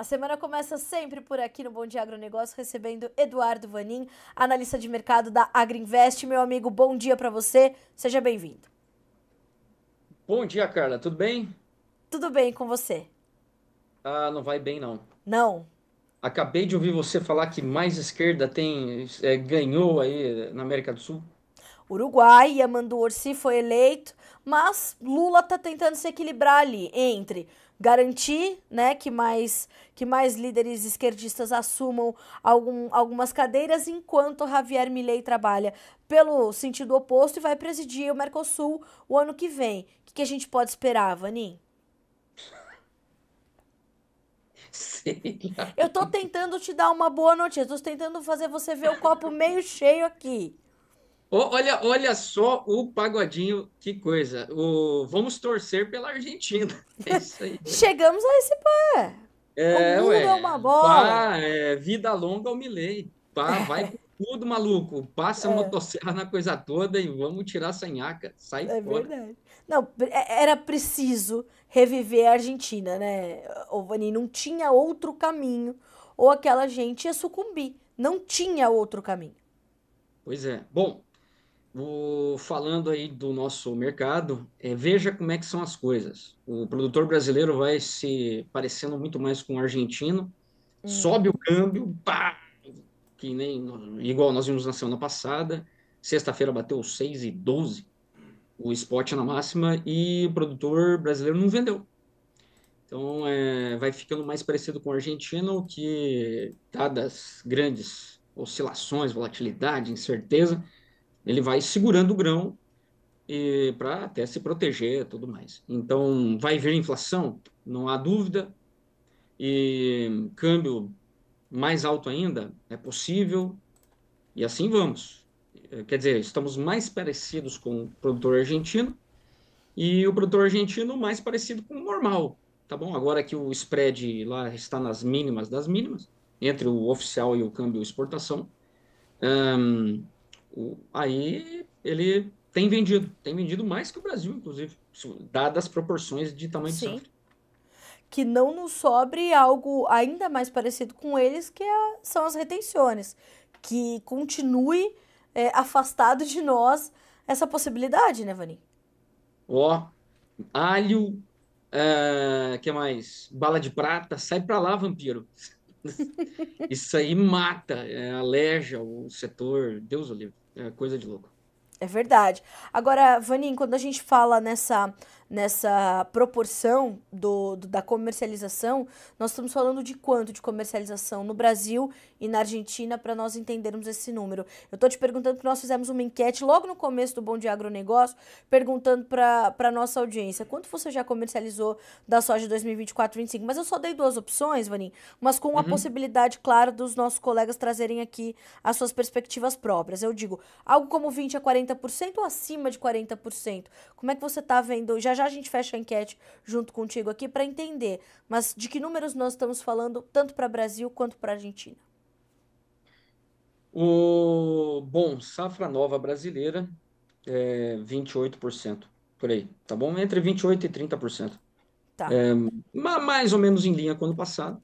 A semana começa sempre por aqui no Bom Dia Agronegócio, recebendo Eduardo Vanin, analista de mercado da Agriinvest. Meu amigo, bom dia para você, seja bem-vindo. Bom dia, Carla, tudo bem? Tudo bem com você? Ah, não vai bem, não. Não? Acabei de ouvir você falar que mais esquerda tem é, ganhou aí na América do Sul. Uruguai, Yamandu Orsi foi eleito, mas Lula está tentando se equilibrar ali entre garantir né, que, mais, que mais líderes esquerdistas assumam algum, algumas cadeiras, enquanto Javier Milei trabalha pelo sentido oposto e vai presidir o Mercosul o ano que vem. O que, que a gente pode esperar, Vanin? Eu tô tentando te dar uma boa notícia, tô tentando fazer você ver o copo meio cheio aqui. Olha, olha só o pagodinho, que coisa. O, vamos torcer pela Argentina. É isso aí. Chegamos a esse pé. É, ué, é uma bola. Pá, é, vida longa o Milley. Pá, é. vai com tudo, maluco. Passa a é. motosserra na coisa toda e vamos tirar a sanhaca. Sai é fora. Verdade. Não, é, era preciso reviver a Argentina, né, Ovani? Não tinha outro caminho. Ou aquela gente ia sucumbir. Não tinha outro caminho. Pois é. Bom, o, falando aí do nosso mercado, é, veja como é que são as coisas. O produtor brasileiro vai se parecendo muito mais com o argentino, hum. sobe o câmbio, pá, que nem igual nós vimos na semana passada. Sexta-feira bateu 6 e 12 o spot na máxima e o produtor brasileiro não vendeu. Então é, vai ficando mais parecido com o argentino, que dadas grandes oscilações, volatilidade, incerteza, ele vai segurando o grão para até se proteger tudo mais. Então, vai vir inflação, não há dúvida, e câmbio mais alto ainda é possível, e assim vamos. Quer dizer, estamos mais parecidos com o produtor argentino e o produtor argentino mais parecido com o normal, tá bom? Agora que o spread lá está nas mínimas das mínimas, entre o oficial e o câmbio exportação, aí ele tem vendido, tem vendido mais que o Brasil, inclusive, dadas as proporções de tamanho Sim. de safra. Que não nos sobre algo ainda mais parecido com eles, que é, são as retenções, que continue é, afastado de nós essa possibilidade, né, Vani? Ó, alho, é, que mais? Bala de prata, sai pra lá, vampiro. Isso aí mata, é, aleja o setor, Deus o livre, é coisa de louco. É verdade. Agora, Vanin, quando a gente fala nessa nessa proporção do, do, da comercialização, nós estamos falando de quanto de comercialização no Brasil e na Argentina para nós entendermos esse número. Eu estou te perguntando porque nós fizemos uma enquete logo no começo do Bom de Agronegócio, perguntando para a nossa audiência quanto você já comercializou da soja 2024-25. Mas eu só dei duas opções, Vanim, mas com a uhum. possibilidade, claro, dos nossos colegas trazerem aqui as suas perspectivas próprias. Eu digo algo como 20% a 40% ou acima de 40%. Como é que você está vendo? Já já a gente fecha a enquete junto contigo aqui para entender. Mas de que números nós estamos falando, tanto para Brasil quanto para Argentina? O, bom, safra nova brasileira é 28%, por aí, tá bom? Entre 28% e 30%. Tá. É, mais ou menos em linha com o ano passado,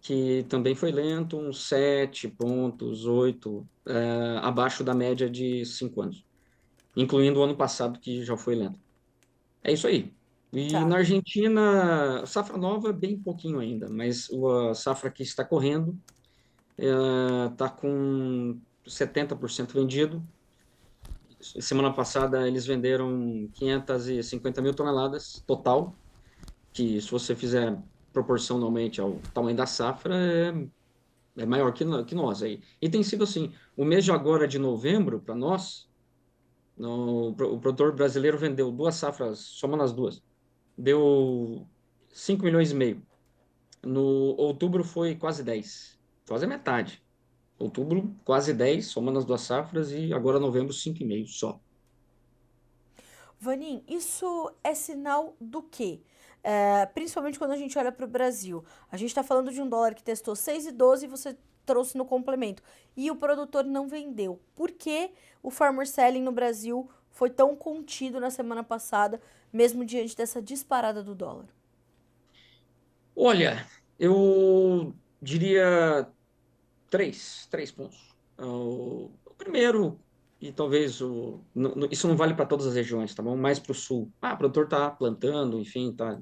que também foi lento, uns 7 pontos, 8, é, abaixo da média de 5 anos, incluindo o ano passado, que já foi lento. É isso aí. E tá. na Argentina, safra nova, bem pouquinho ainda, mas a safra que está correndo está é, tá com 70% vendido. Semana passada eles venderam 550 mil toneladas total, que se você fizer proporcionalmente ao tamanho da safra, é, é maior que, que nós aí. E tem sido assim, o mês de agora de novembro, para nós, no, o produtor brasileiro vendeu duas safras, somando as duas, deu 5 milhões e meio. No outubro foi quase 10, quase a metade. Outubro, quase 10, somando as duas safras, e agora novembro, 5,5 só. Vanin, isso é sinal do quê? É, principalmente quando a gente olha para o Brasil. A gente está falando de um dólar que testou 6,12 e você trouxe no complemento. E o produtor não vendeu. Por que o farmer selling no Brasil foi tão contido na semana passada, mesmo diante dessa disparada do dólar? Olha, eu diria três, três pontos. Ah, o primeiro, e talvez o, isso não vale para todas as regiões, tá bom? Mais para o sul. Ah, o produtor está plantando, enfim, está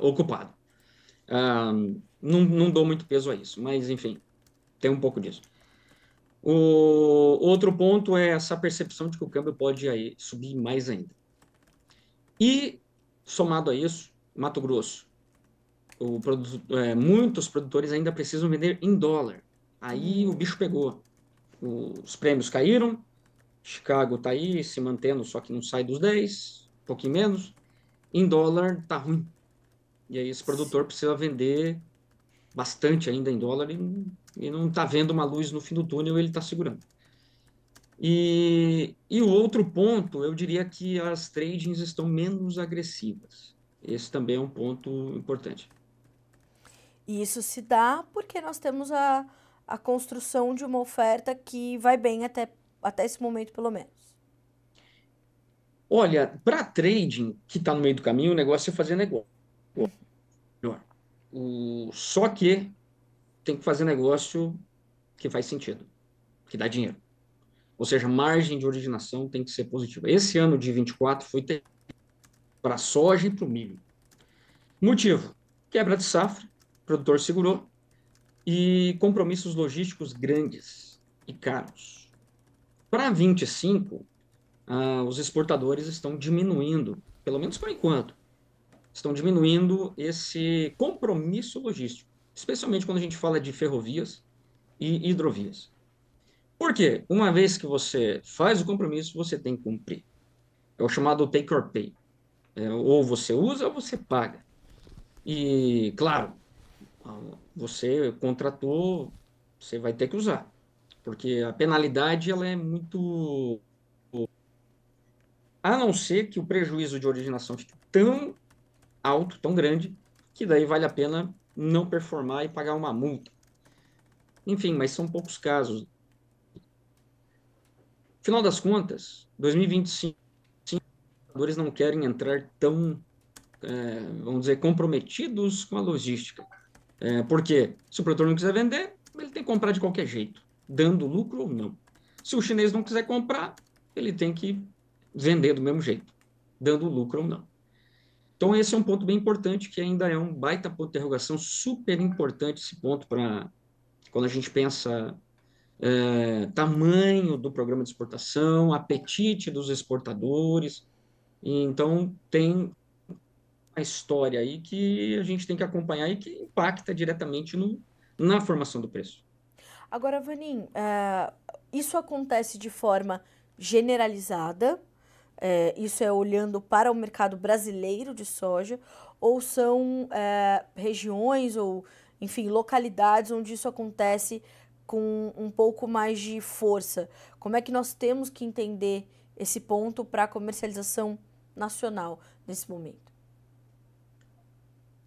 ocupado. Ah, não, não dou muito peso a isso, mas enfim, tem um pouco disso. O outro ponto é essa percepção de que o câmbio pode aí subir mais ainda. E, somado a isso, Mato Grosso. é, muitos produtores ainda precisam vender em dólar. Aí o bicho pegou. Os prêmios caíram, Chicago tá aí se mantendo, só que não sai dos 10, um pouquinho menos. Em dólar tá ruim. E aí esse produtor precisa vender bastante ainda em dólar e, e não está vendo uma luz no fim do túnel, ele está segurando. E, e o outro ponto, eu diria que as tradings estão menos agressivas. Esse também é um ponto importante. E isso se dá porque nós temos a, a construção de uma oferta que vai bem até, até esse momento, pelo menos. Olha, para trading que está no meio do caminho, o negócio é fazer negócio. O, só que tem que fazer negócio que faz sentido, que dá dinheiro. Ou seja, margem de originação tem que ser positiva. Esse ano de 24 foi para a soja e para o milho. Motivo: quebra de safra, produtor segurou, e compromissos logísticos grandes e caros. Para 25, ah, os exportadores estão diminuindo, pelo menos por enquanto, estão diminuindo esse compromisso logístico, especialmente quando a gente fala de ferrovias e hidrovias. Por quê? Uma vez que você faz o compromisso, você tem que cumprir. É o chamado take or pay. É, ou você usa ou você paga. E, claro, você contratou, você vai ter que usar. Porque a penalidade ela é muito. A não ser que o prejuízo de originação fique tão alto, tão grande, que daí vale a pena não performar e pagar uma multa. Enfim, mas são poucos casos. Final das contas, 2025, os jogadores não querem entrar tão, é, vamos dizer, comprometidos com a logística. É, porque se o produtor não quiser vender, ele tem que comprar de qualquer jeito, dando lucro ou não. Se o chinês não quiser comprar, ele tem que vender do mesmo jeito, dando lucro ou não. Então, esse é um ponto bem importante, que ainda é um baita ponto de interrogação, super importante esse ponto para quando a gente pensa é, tamanho do programa de exportação, apetite dos exportadores. Então, tem a história aí que a gente tem que acompanhar e que impacta diretamente no, na formação do preço. Agora, Vanin, uh, isso acontece de forma generalizada, é, isso é olhando para o mercado brasileiro de soja, ou são é, regiões ou, enfim, localidades onde isso acontece com um pouco mais de força? Como é que nós temos que entender esse ponto para a comercialização nacional nesse momento?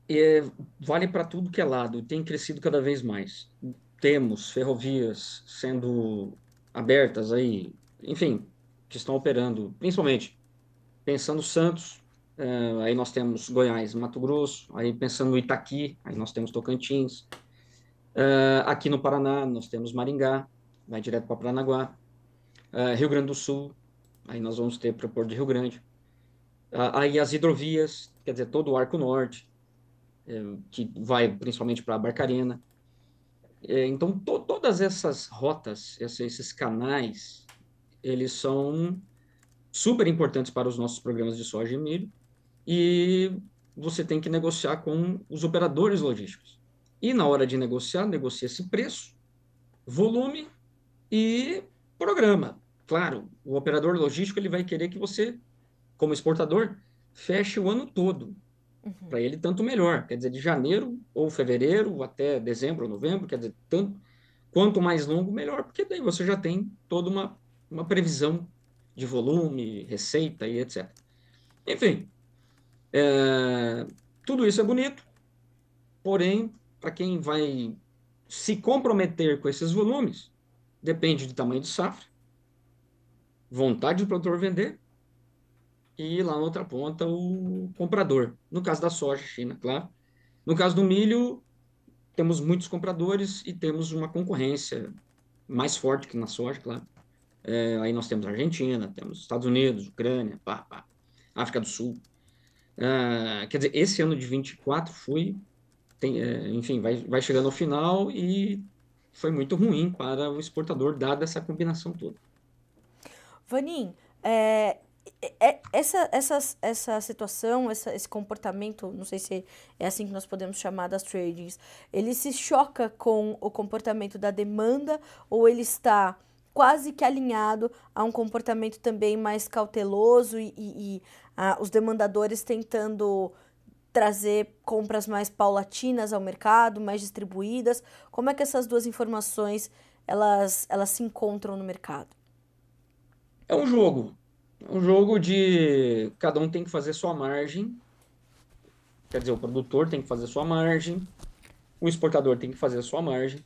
É, vale para tudo que é lado, tem crescido cada vez mais. Temos ferrovias sendo abertas aí, enfim, que estão operando, principalmente pensando Santos, uh, aí nós temos Goiás, Mato Grosso, aí pensando no Itaqui, aí nós temos Tocantins, uh, aqui no Paraná nós temos Maringá, vai direto para Paranaguá, uh, Rio Grande do Sul, aí nós vamos ter para o Porto de Rio Grande, aí as hidrovias, quer dizer, todo o Arco Norte, que vai principalmente para a Barcarena, então to todas essas rotas, esses canais eles são super importantes para os nossos programas de soja e milho e você tem que negociar com os operadores logísticos. E na hora de negociar, negocia-se preço, volume e programa. Claro, o operador logístico ele vai querer que você, como exportador, feche o ano todo. Uhum. Para ele, tanto melhor. Quer dizer, de janeiro ou fevereiro até dezembro ou novembro, quer dizer, tanto, quanto mais longo, melhor, porque daí você já tem toda uma uma previsão de volume, receita e etc. Enfim, é, tudo isso é bonito, porém, para quem vai se comprometer com esses volumes, depende do tamanho do safra, vontade do produtor vender e lá na outra ponta o comprador. No caso da soja, China, claro. No caso do milho, temos muitos compradores e temos uma concorrência mais forte que na soja, claro. É, aí nós temos Argentina, temos Estados Unidos, Ucrânia, pá, pá, África do Sul. Ah, quer dizer, esse ano de 24 foi, tem, é, enfim, vai, vai chegando ao final e foi muito ruim para o exportador, dada essa combinação toda. Vanin, é, é, essa, essa, essa situação, essa, esse comportamento, não sei se é assim que nós podemos chamar das tradings, ele se choca com o comportamento da demanda ou ele está quase que alinhado a um comportamento também mais cauteloso e, e, e uh, os demandadores tentando trazer compras mais paulatinas ao mercado, mais distribuídas. Como é que essas duas informações elas, elas se encontram no mercado? É um jogo. É um jogo de cada um tem que fazer sua margem. Quer dizer, o produtor tem que fazer sua margem, o exportador tem que fazer sua margem.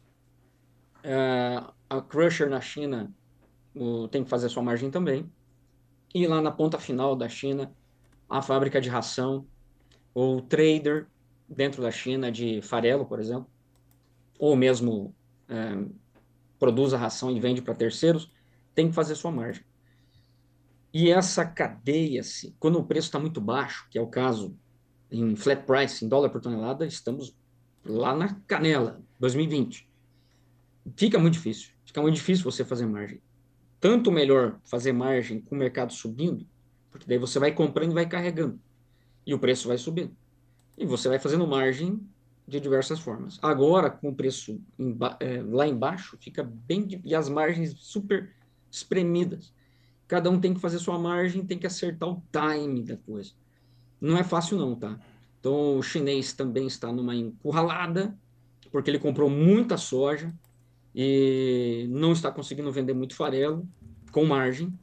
Ah, a Crusher na China o, tem que fazer sua margem também. E lá na ponta final da China, a fábrica de ração, ou o trader dentro da China de farelo, por exemplo, ou mesmo é, produz a ração e vende para terceiros, tem que fazer sua margem. E essa cadeia, se, quando o preço está muito baixo, que é o caso em flat price, em dólar por tonelada, estamos lá na canela, 2020. Fica muito difícil fica muito difícil você fazer margem. Tanto melhor fazer margem com o mercado subindo, porque daí você vai comprando e vai carregando. E o preço vai subindo. E você vai fazendo margem de diversas formas. Agora, com o preço é, lá embaixo, fica bem. E as margens super espremidas. Cada um tem que fazer sua margem, tem que acertar o time da coisa. Não é fácil, não, tá? Então, o chinês também está numa encurralada, porque ele comprou muita soja, e não está conseguindo vender muito farelo com margem.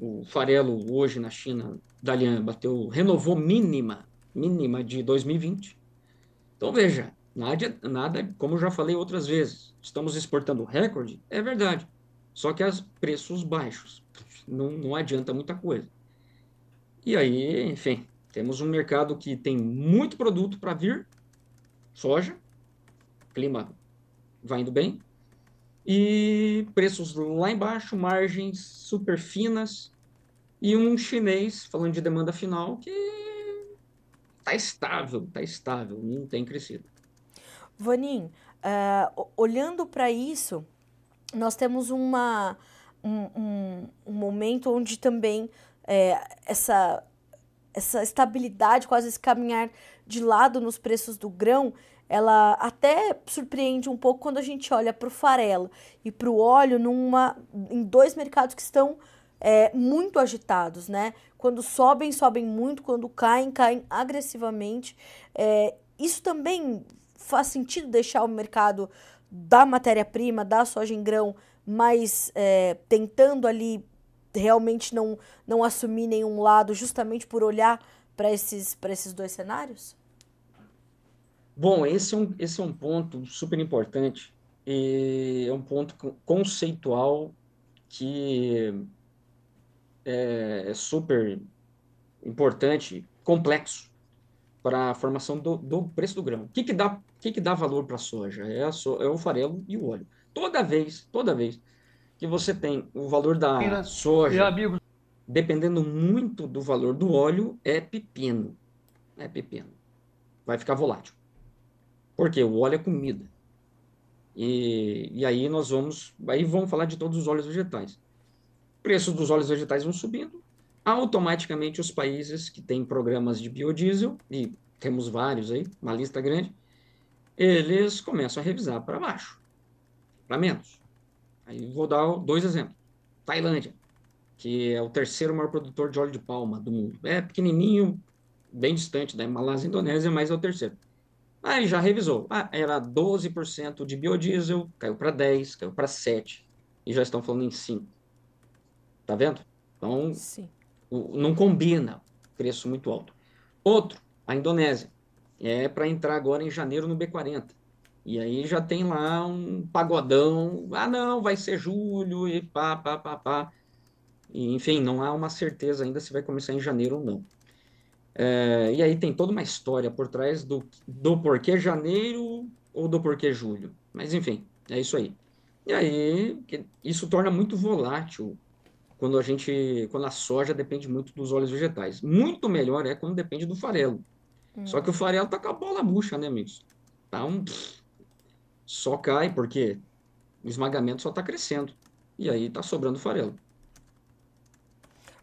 O farelo hoje na China, Dalian, bateu, renovou mínima, mínima de 2020. Então veja, nada, nada, como eu já falei outras vezes, estamos exportando recorde, é verdade. Só que a preços baixos, não, não adianta muita coisa. E aí, enfim, temos um mercado que tem muito produto para vir, soja, clima vai indo bem, e preços lá embaixo, margens super finas e um chinês falando de demanda final que tá estável, tá estável, não tem crescido. Vanin, uh, olhando para isso, nós temos uma, um, um, um momento onde também é, essa, essa estabilidade, quase esse caminhar de lado nos preços do grão, ela até surpreende um pouco quando a gente olha para o farelo e para o óleo numa, em dois mercados que estão é, muito agitados, né? Quando sobem, sobem muito, quando caem, caem agressivamente. É, isso também faz sentido deixar o mercado da matéria-prima, da soja em grão, mas é, tentando ali realmente não, não assumir nenhum lado, justamente por olhar para esses, esses dois cenários? Bom, esse é um, esse é um ponto super importante, e é um ponto conceitual que é, é super importante, complexo para a formação do, do, preço do grão. O que, que, dá, que, que dá valor para a soja? É, so, é o farelo e o óleo. Toda vez, toda vez que você tem o valor da soja, dependendo muito do valor do óleo, é pepino. É pepino. Vai ficar volátil. Porque o óleo é comida. E, e aí nós vamos, aí vamos falar de todos os óleos vegetais. Preços dos óleos vegetais vão subindo, automaticamente os países que têm programas de biodiesel, e temos vários aí, uma lista grande, eles começam a revisar para baixo, para menos. Aí vou dar dois exemplos. Tailândia, que é o terceiro maior produtor de óleo de palma do mundo. É pequenininho, bem distante da Malásia e Indonésia, mas é o terceiro. Aí ah, já revisou. Ah, era 12% de biodiesel, caiu para 10, caiu para 7 e já estão falando em 5. Tá vendo? Então, o, não combina preço muito alto. Outro, a Indonésia. É para entrar agora em janeiro no B40. E aí já tem lá um pagodão. Ah, não, vai ser julho e pá, pá, pá, pá. E, enfim, não há uma certeza ainda se vai começar em janeiro ou não. É, e aí tem toda uma história por trás do, do porquê janeiro ou do porquê julho. Mas enfim, é isso aí. E aí isso torna muito volátil quando a gente. quando a soja depende muito dos óleos vegetais. Muito melhor é quando depende do farelo. Hum. Só que o farelo tá com a bola murcha, né, amigos? Tá um. Só cai, porque o esmagamento só está crescendo. E aí está sobrando farelo.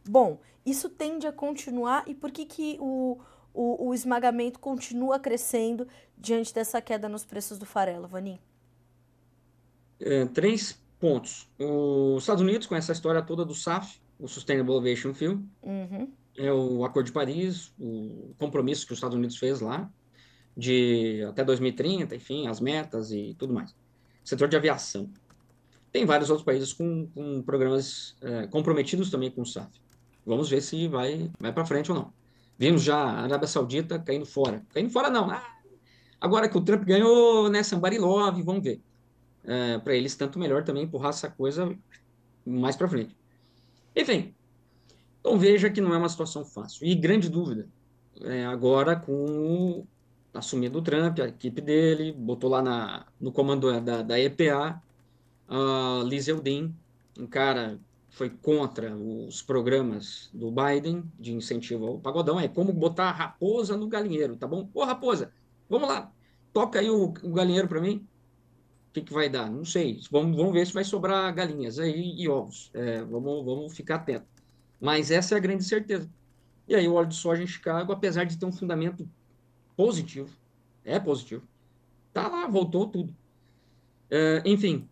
Bom, isso tende a continuar e por que, que o, o, o esmagamento continua crescendo diante dessa queda nos preços do farelo, Vanim? É, três pontos. Os Estados Unidos, com essa história toda do SAF, o Sustainable Aviation Fuel, uhum. é o Acordo de Paris, o compromisso que os Estados Unidos fez lá, de até 2030, enfim, as metas e tudo mais. Setor de aviação. Tem vários outros países com, com programas é, comprometidos também com o SAF. Vamos ver se vai, vai para frente ou não. Vimos já a Arábia Saudita caindo fora. Caindo fora, não. Ah, agora que o Trump ganhou, né? Somebody love, vamos ver. É, para eles, tanto melhor também empurrar essa coisa mais para frente. Enfim, então veja que não é uma situação fácil. E grande dúvida, é, agora com assumindo o Trump, a equipe dele, botou lá na, no comando da, da EPA, a Liz Eldin, um cara foi contra os programas do Biden de incentivo ao pagodão. É como botar a raposa no galinheiro, tá bom? Ô, raposa, vamos lá, toca aí o, o galinheiro para mim. O que, que vai dar? Não sei. Vamos, vamos ver se vai sobrar galinhas aí e ovos. É, vamos, vamos ficar atento. Mas essa é a grande certeza. E aí o óleo de soja em Chicago, apesar de ter um fundamento positivo, é positivo, tá lá, voltou tudo. É, enfim,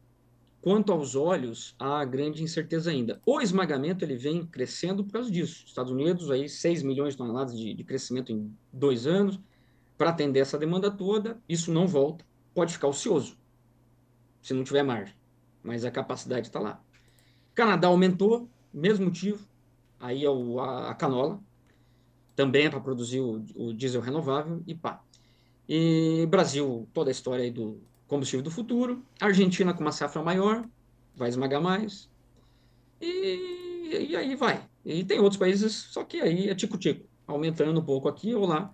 Quanto aos olhos, há grande incerteza ainda. O esmagamento ele vem crescendo por causa disso. Estados Unidos, aí 6 milhões de toneladas de, de crescimento em dois anos, para atender essa demanda toda, isso não volta, pode ficar ocioso, se não tiver margem, mas a capacidade está lá. Canadá aumentou, mesmo motivo, aí é o, a, a canola, também é para produzir o, o, diesel renovável e pá. E Brasil, toda a história aí do, combustível do futuro, a Argentina com uma safra maior, vai esmagar mais, e, e aí vai. E tem outros países, só que aí é tico-tico, aumentando um pouco aqui ou lá,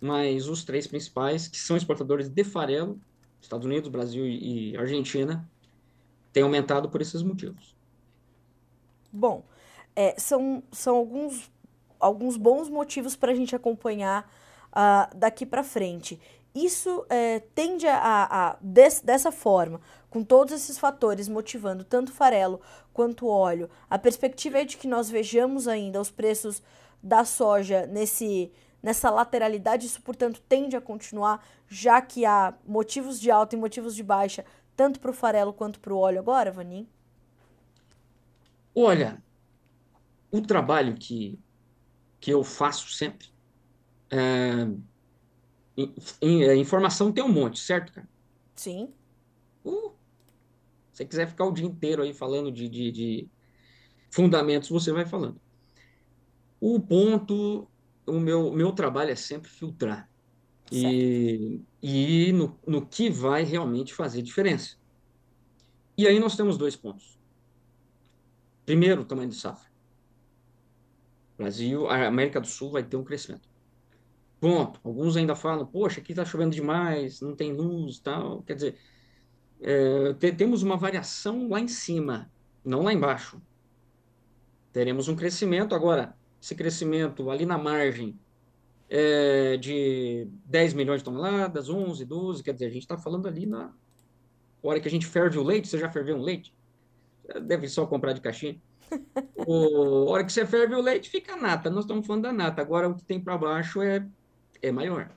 mas os três principais, que são exportadores de farelo, Estados Unidos, Brasil e Argentina, têm aumentado por esses motivos. Bom, é, são, são alguns, alguns bons motivos para a gente acompanhar uh, daqui para frente. Isso é, tende a, a des, dessa forma, com todos esses fatores motivando tanto farelo quanto óleo, a perspectiva é de que nós vejamos ainda os preços da soja nesse nessa lateralidade, isso portanto tende a continuar, já que há motivos de alta e motivos de baixa, tanto para o farelo quanto para o óleo agora, Vanim Olha, o trabalho que, que eu faço sempre é é, informação tem um monte, certo, cara? Sim. Uh, se você quiser ficar o dia inteiro aí falando de, de, de fundamentos, você vai falando. O ponto, o meu, meu trabalho é sempre filtrar. E, e no, no que vai realmente fazer diferença. E aí nós temos dois pontos. Primeiro, o tamanho de safra. Brasil, a América do Sul vai ter um crescimento. Ponto. Alguns ainda falam, poxa, aqui está chovendo demais, não tem luz tal. Quer dizer, é, te, temos uma variação lá em cima, não lá embaixo. Teremos um crescimento. Agora, esse crescimento ali na margem é, de 10 milhões de toneladas, 11, 12, quer dizer, a gente está falando ali na hora que a gente ferve o leite, você já ferveu um leite? Deve só comprar de caixinha. o, a hora que você ferve o leite, fica nata. Nós estamos falando da nata. Agora, o que tem para baixo é é maior.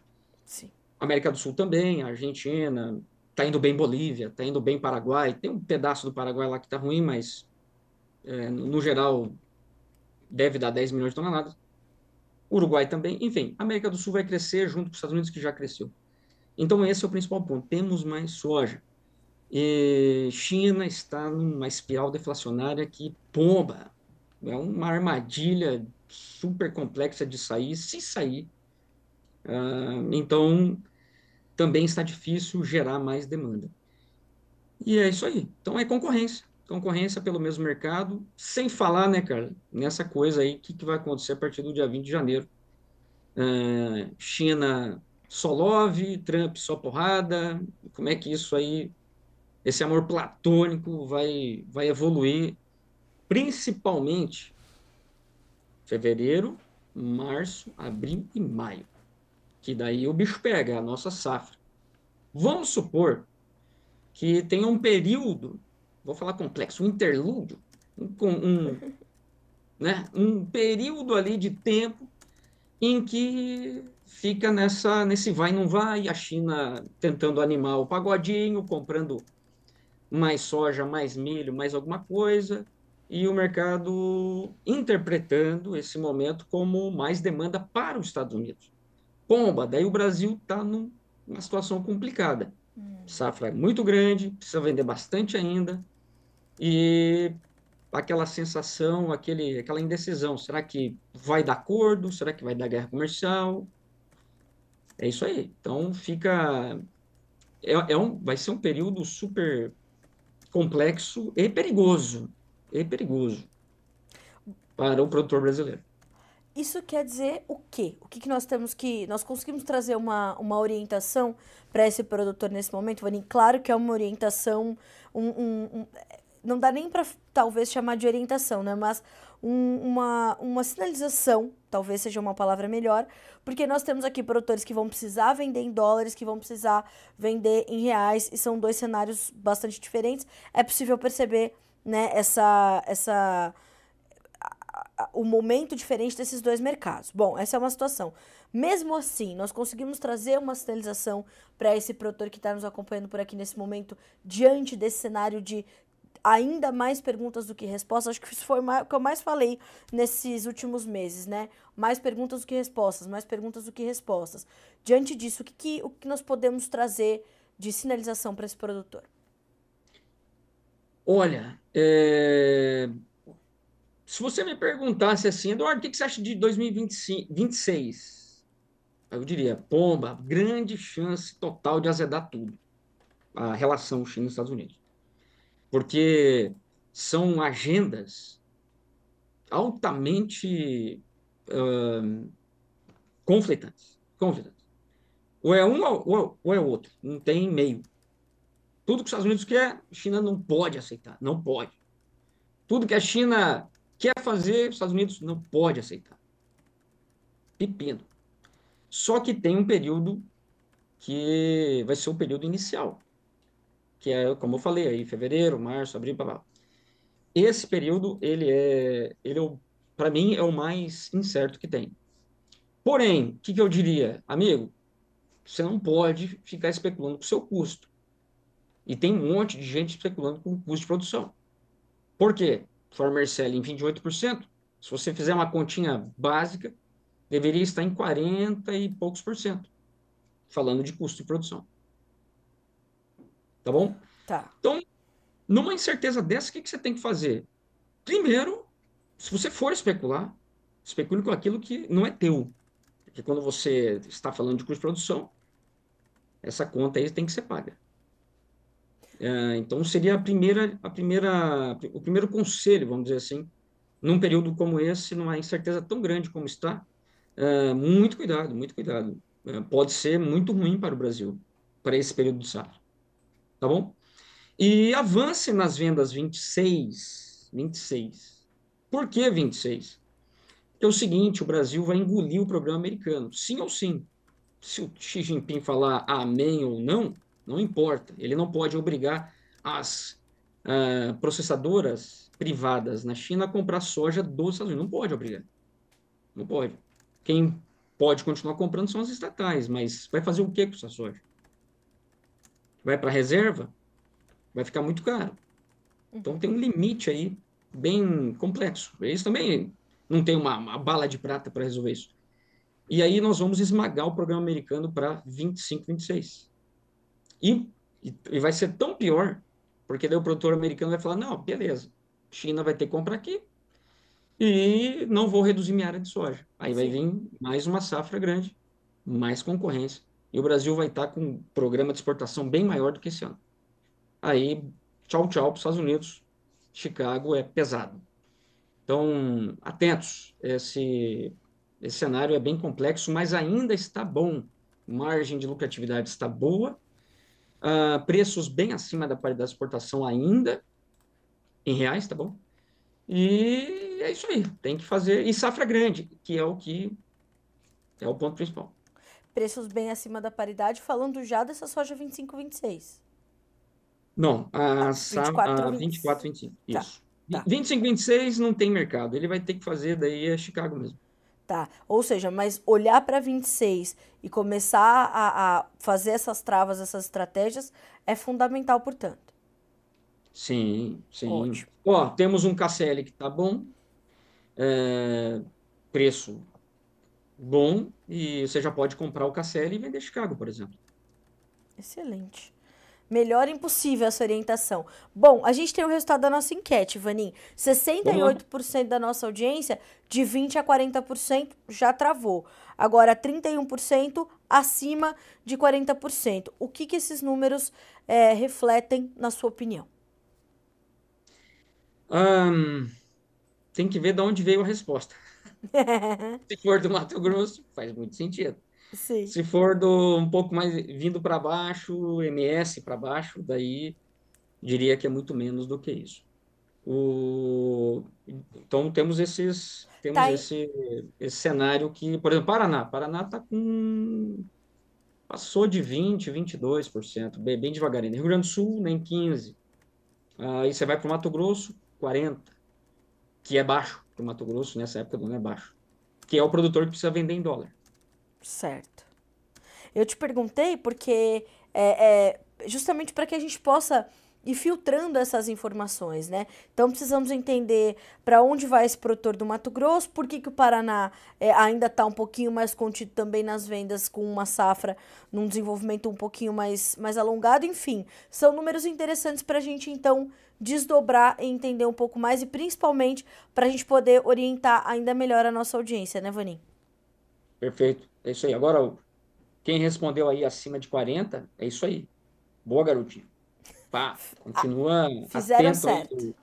Sim. América do Sul também, Argentina, tá indo bem Bolívia, tá indo bem Paraguai. Tem um pedaço do Paraguai lá que tá ruim, mas é, no geral deve dar 10 milhões de toneladas. Uruguai também, enfim, a América do Sul vai crescer junto com os Estados Unidos que já cresceu. Então esse é o principal ponto. Temos mais soja. E China está numa espiral deflacionária que pomba. É uma armadilha super complexa de sair. Se sair, Uh, então, também está difícil gerar mais demanda. E é isso aí. Então, é concorrência. Concorrência pelo mesmo mercado, sem falar, né, cara, nessa coisa aí, o que, que, vai acontecer a partir do dia 20 de janeiro. Uh, China só love, Trump só porrada, como é que isso aí, esse amor platônico vai, vai evoluir, principalmente fevereiro, março, abril e maio que daí o bicho pega, é a nossa safra. Vamos supor que tenha um período, vou falar complexo, um interlúdio, um, um, né, um período ali de tempo em que fica nessa nesse vai não vai, a China tentando animar o pagodinho, comprando mais soja, mais milho, mais alguma coisa, e o mercado interpretando esse momento como mais demanda para os Estados Unidos pomba, daí o Brasil está numa situação complicada. Hum. Safra é muito grande, precisa vender bastante ainda, e aquela sensação, aquele, aquela indecisão, será que vai dar acordo, será que vai dar guerra comercial? É isso aí. Então fica... É, é um, vai ser um período super complexo e perigoso, e perigoso para o produtor brasileiro. Isso quer dizer o quê? O que, que nós temos que. Nós conseguimos trazer uma, uma orientação para esse produtor nesse momento, Vanin? Claro que é uma orientação. Um, um, um não dá nem para talvez chamar de orientação, né? Mas um, uma, uma sinalização, talvez seja uma palavra melhor, porque nós temos aqui produtores que vão precisar vender em dólares, que vão precisar vender em reais, e são dois cenários bastante diferentes. É possível perceber, né, essa. essa o momento diferente desses dois mercados. Bom, essa é uma situação. Mesmo assim, nós conseguimos trazer uma sinalização para esse produtor que está nos acompanhando por aqui nesse momento, diante desse cenário de ainda mais perguntas do que respostas. Acho que isso foi o que eu mais falei nesses últimos meses, né? Mais perguntas do que respostas, mais perguntas do que respostas. Diante disso, o que, que o que nós podemos trazer de sinalização para esse produtor? Olha, é se você me perguntasse assim, Eduardo, o que, você acha de 2026? Eu diria, pomba, grande chance total de azedar tudo. A relação China e Estados Unidos. Porque são agendas altamente conflitantes. conflitantes. Ou é um ou é outro. Não tem meio. Tudo que os Estados Unidos quer, a China não pode aceitar. Não pode. Tudo que a China Quer fazer, os Estados Unidos não pode aceitar. Pepino. Só que tem um período que vai ser o período inicial, que é, como eu falei, aí fevereiro, março, abril, blá, blá. Esse período, ele é, ele é para mim, é o mais incerto que tem. Porém, o que, que eu diria? Amigo, você não pode ficar especulando com o seu custo. E tem um monte de gente especulando com o custo de produção. Por quê? Former Sell em 28%, se você fizer uma continha básica, deveria estar em 40 e poucos por cento, falando de custo de produção. Tá bom? Tá. Então, numa incerteza dessa, o que, que você tem que fazer? Primeiro, se você for especular, especule com aquilo que não é teu. Porque quando você está falando de custo de produção, essa conta aí tem que ser paga. É, então seria a primeira, a primeira, o primeiro conselho, vamos dizer assim, num período como esse, numa incerteza tão grande como está, é, muito cuidado, muito cuidado. É, pode ser muito ruim para o Brasil, para esse período do safra. Tá bom? E avance nas vendas 26, 26. Por que 26? Porque é o seguinte, o Brasil vai engolir o programa americano, sim ou sim. Se o Xi Jinping falar amém ou não, não importa. Ele não pode obrigar as uh, processadoras privadas na China a comprar soja dos Estados Unidos. Não pode obrigar. Não pode. Quem pode continuar comprando são as estatais, mas vai fazer o que com essa soja? Vai para reserva? Vai ficar muito caro. Então tem um limite aí bem complexo. Eles também não tem uma, uma bala de prata para resolver isso. E aí nós vamos esmagar o programa americano para 25, 26. E, e vai ser tão pior, porque daí o produtor americano vai falar: não, beleza, China vai ter compra aqui e não vou reduzir minha área de soja. Aí Sim. vai vir mais uma safra grande, mais concorrência. E o Brasil vai estar com um programa de exportação bem maior do que esse ano. Aí, tchau, tchau para os Estados Unidos. Chicago é pesado. Então, atentos. Esse, esse cenário é bem complexo, mas ainda está bom. Margem de lucratividade está boa, uh, preços bem acima da paridade de exportação ainda, em reais, tá bom? E é isso aí, tem que fazer. E safra grande, que é o que é o ponto principal. Preços bem acima da paridade, falando já dessa soja 25, 26. Não, a, ah, 24, a 24, 25. Tá, Tá. 25, 26 não tem mercado. Ele vai ter que fazer daí a Chicago mesmo. Tá. Ou seja, mas olhar para 26 e começar a, a, fazer essas travas, essas estratégias, é fundamental, portanto. Sim, sim. Ótimo. Ó, temos um KCL que tá bom, é, preço bom, e você já pode comprar o KCL e vender Chicago, por exemplo. Excelente. Melhor impossível essa orientação. Bom, a gente tem o resultado da nossa enquete, Vanim. 68% da nossa audiência, de 20 a 40%, já travou. Agora, 31% acima de 40%. O que, que esses números é, refletem, na sua opinião? Um, tem que ver de onde veio a resposta. Se for do Mato Grosso, faz muito sentido. Sim. Se for do um pouco mais vindo para baixo, MS para baixo, daí diria que é muito menos do que isso. O... Então temos esses temos tá esse, esse cenário que, por exemplo, Paraná, Paraná está com passou de 20, 22%, bem, bem devagarinho. Rio Grande do Sul nem 15. Aí você vai para o Mato Grosso, 40, que é baixo para o Mato Grosso nessa época não é baixo, que é o produtor que precisa vender em dólar. Certo. Eu te perguntei porque é, é justamente para que a gente possa ir filtrando essas informações, né? Então precisamos entender para onde vai esse produtor do Mato Grosso, por que, que o Paraná é, ainda está um pouquinho mais contido também nas vendas com uma safra num desenvolvimento um pouquinho mais, mais alongado, enfim, são números interessantes para a gente então desdobrar e entender um pouco mais e principalmente para a gente poder orientar ainda melhor a nossa audiência, né, Vanim? Perfeito. É isso aí. Agora, quem respondeu aí acima de 40, é isso aí. Boa, garotinho. Pá, continua. Ah, fizeram certo.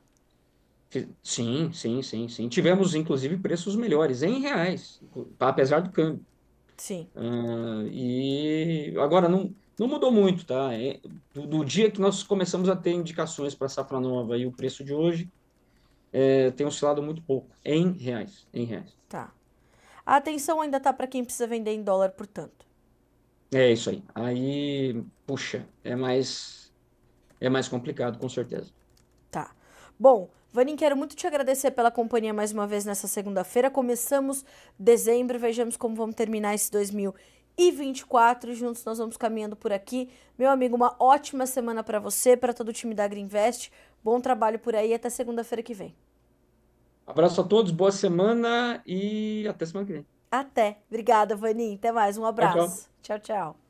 Sim, sim, sim, sim. Tivemos, inclusive, preços melhores em reais, tá? apesar do câmbio. Sim. Uh, e agora não, não mudou muito, tá? É, do, do, dia que nós começamos a ter indicações para a safra nova e o preço de hoje é, tem oscilado muito pouco em reais, em reais. Tá. A atenção ainda está para quem precisa vender em dólar, portanto. É isso aí. Aí, puxa, é mais é mais complicado, com certeza. Tá. Bom, Vanin, quero muito te agradecer pela companhia mais uma vez nessa segunda-feira. Começamos dezembro, vejamos como vamos terminar esse 2024. Juntos nós vamos caminhando por aqui. Meu amigo, uma ótima semana para você, para todo o time da Greenvest. Bom trabalho por aí até segunda-feira que vem. Abraço a tá. todos, boa semana e até semana que vem. Até. Obrigada, Vaninho. Até mais. Um abraço. tchau. tchau. tchau.